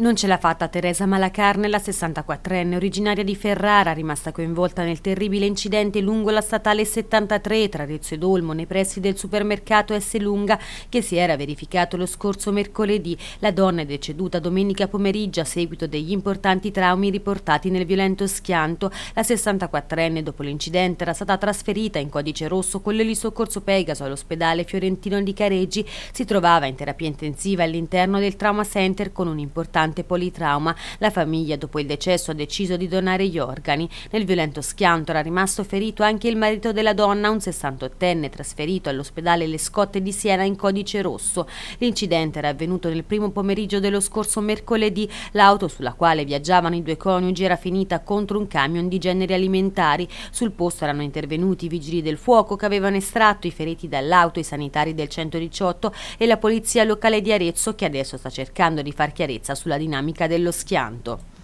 Non ce l'ha fatta Teresa Malacarne, la 64enne originaria di Ferrara, rimasta coinvolta nel terribile incidente lungo la statale 73 tra Rezzo e Dolmo, nei pressi del supermercato S Lunga che si era verificato lo scorso mercoledì. La donna è deceduta domenica pomeriggio a seguito degli importanti traumi riportati nel violento schianto. La 64enne dopo l'incidente era stata trasferita in codice rosso con l'elisoccorso Pegaso all'ospedale fiorentino di Careggi. Si trovava in terapia intensiva all'interno del trauma center con un importante pesante politrauma. La famiglia dopo il decesso ha deciso di donare gli organi. Nel violento schianto era rimasto ferito anche il marito della donna, un 68enne trasferito all'ospedale Le Scotte di Siena in codice rosso. L'incidente era avvenuto nel primo pomeriggio dello scorso mercoledì. L'auto sulla quale viaggiavano i due coniugi era finita contro un camion di generi alimentari. Sul posto erano intervenuti i vigili del fuoco che avevano estratto i feriti dall'auto, i sanitari del 118 e la polizia locale di Arezzo che adesso sta cercando di far chiarezza sulla dinamica dello schianto.